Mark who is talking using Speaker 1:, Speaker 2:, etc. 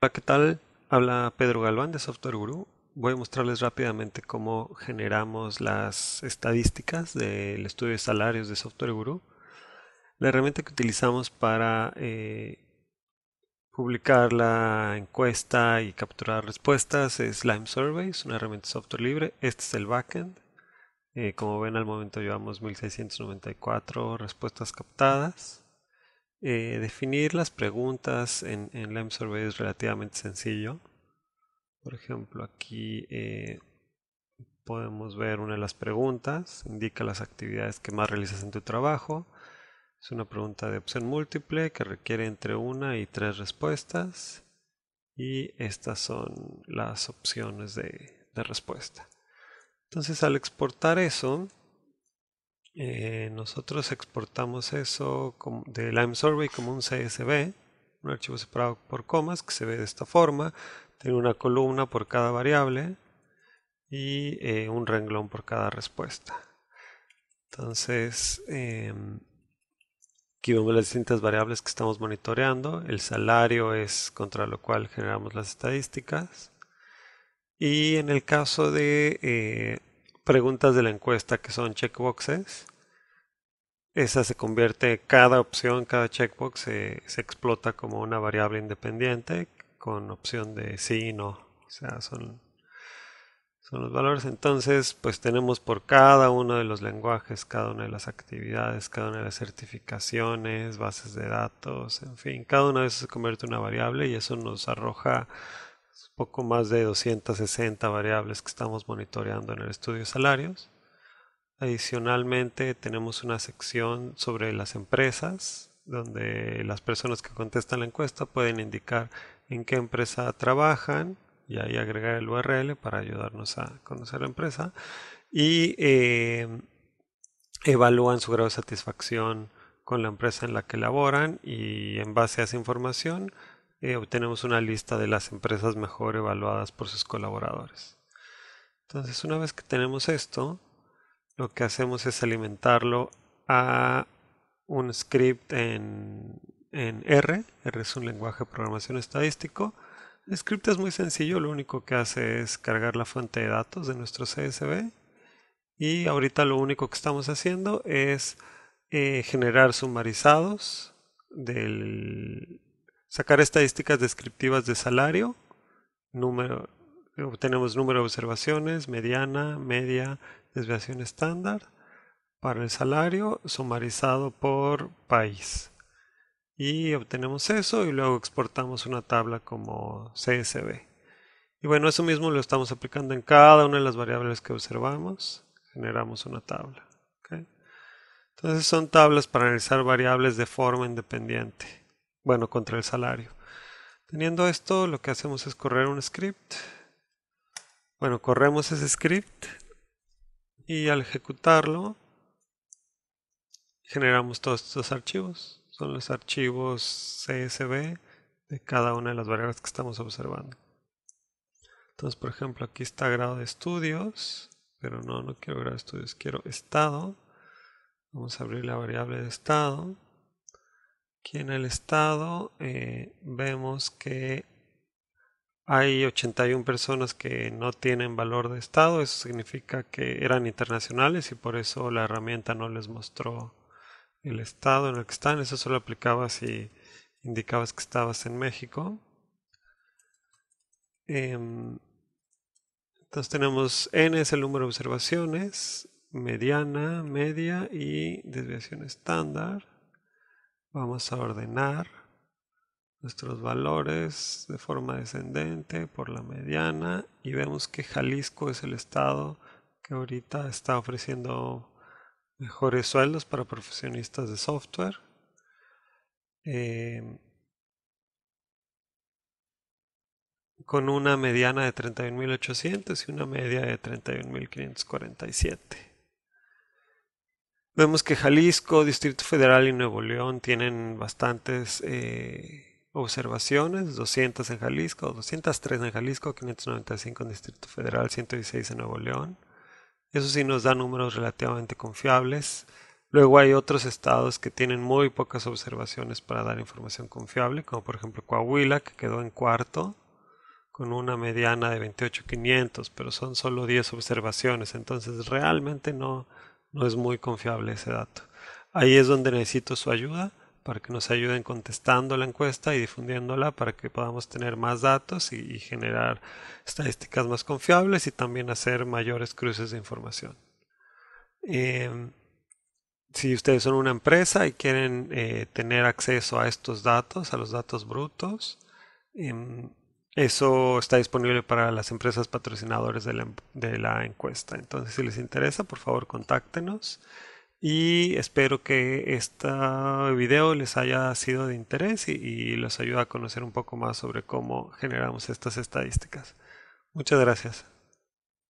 Speaker 1: Hola, ¿qué tal? Habla Pedro Galván de Software Guru. Voy a mostrarles rápidamente cómo generamos las estadísticas del estudio de salarios de Software Guru. La herramienta que utilizamos para eh, publicar la encuesta y capturar respuestas es Lime Surveys, una herramienta de software libre. Este es el backend. Eh, como ven, al momento llevamos 1694 respuestas captadas. Eh, definir las preguntas en, en Survey es relativamente sencillo. Por ejemplo, aquí eh, podemos ver una de las preguntas, indica las actividades que más realizas en tu trabajo. Es una pregunta de opción múltiple que requiere entre una y tres respuestas. Y estas son las opciones de respuesta. Entonces al exportar eso, eh, nosotros exportamos eso de Lime Survey como un CSV, un archivo separado por comas que se ve de esta forma. Tiene una columna por cada variable y eh, un renglón por cada respuesta. Entonces, em, aquí vemos las distintas variables que estamos monitoreando. El salario es contra lo cual generamos las estadísticas. Y en el caso de eh, preguntas de la encuesta que son checkboxes. Esa se convierte, cada opción, cada checkbox se, se explota como una variable independiente con opción de sí y no. O sea, son, son los valores. Entonces, pues tenemos por cada uno de los lenguajes, cada una de las actividades, cada una de las certificaciones, bases de datos, en fin, cada una de esas se convierte en una variable y eso nos arroja poco más de 260 variables que estamos monitoreando en el estudio salarios. Adicionalmente tenemos una sección sobre las empresas, donde las personas que contestan la encuesta pueden indicar en qué empresa trabajan y ahí agregar el URL para ayudarnos a conocer la empresa y em, evalúan su grado de satisfacción con la empresa en la que laboran y en base a esa información eh, obtenemos una lista de las empresas mejor evaluadas por sus colaboradores. Entonces, una vez que tenemos esto, lo que hacemos es alimentarlo a un script en, en R. R es un lenguaje de programación estadístico. El script es muy sencillo, lo único que hace es cargar la fuente de datos de nuestro CSV. Y ahorita lo único que estamos haciendo es eh, generar sumarizados del, sacar estadísticas descriptivas de salario, número, obtenemos número de observaciones, mediana, media, desviación estándar para el salario sumarizado por país. Y obtenemos eso y luego exportamos una tabla como CSV. Y bueno, eso mismo lo estamos aplicando en cada una de las variables que observamos. Generamos una tabla. Entonces son tablas para analizar variables de forma independiente bueno, contra el salario. Teniendo esto, lo que hacemos es correr un script. Bueno, corremos ese script y al ejecutarlo generamos todos estos archivos. Son los archivos CSV de cada una de las variables que estamos observando. Entonces, por ejemplo, aquí está grado de estudios, pero no, no quiero grado de estudios, quiero estado. Vamos a abrir la variable de estado. Aquí en el estado eh, vemos que hay 81 personas que no tienen valor de estado, eso significa que eran internacionales y por eso la herramienta no les mostró el estado en el que están, eso solo aplicaba si indicabas que estabas en México. Em, entonces tenemos n es el número de observaciones, mediana, media y desviación estándar. Vamos a ordenar nuestros valores de forma descendente por la mediana y vemos que Jalisco es el estado que ahorita está ofreciendo mejores sueldos para profesionistas de software. Em, con una mediana de 31.800 y una media de 31.547. Vemos que Jalisco, Distrito Federal y Nuevo León tienen bastantes eh, observaciones, 200 en Jalisco, 203 en Jalisco, 595 en Distrito Federal, 116 en Nuevo León. Eso sí nos da números relativamente confiables. Luego hay otros estados que tienen muy pocas observaciones para dar información confiable, como por ejemplo Coahuila, que quedó en cuarto, con una mediana de 28.500, pero son solo 10 observaciones, entonces realmente no, no es muy confiable ese dato. Ahí es donde necesito su ayuda para que nos ayuden contestando la encuesta y difundiéndola para que podamos tener más datos y, generar estadísticas más confiables y también hacer mayores cruces de información. Eh, si ustedes son una empresa y quieren eh, tener acceso a estos datos, a los datos brutos, em, eso está disponible para las empresas patrocinadoras em-, de la, encuesta. Entonces, si les interesa, por favor, contáctenos. Y espero que este video les haya sido de interés y, y los ayude a conocer un poco más sobre cómo generamos estas estadísticas. Muchas gracias.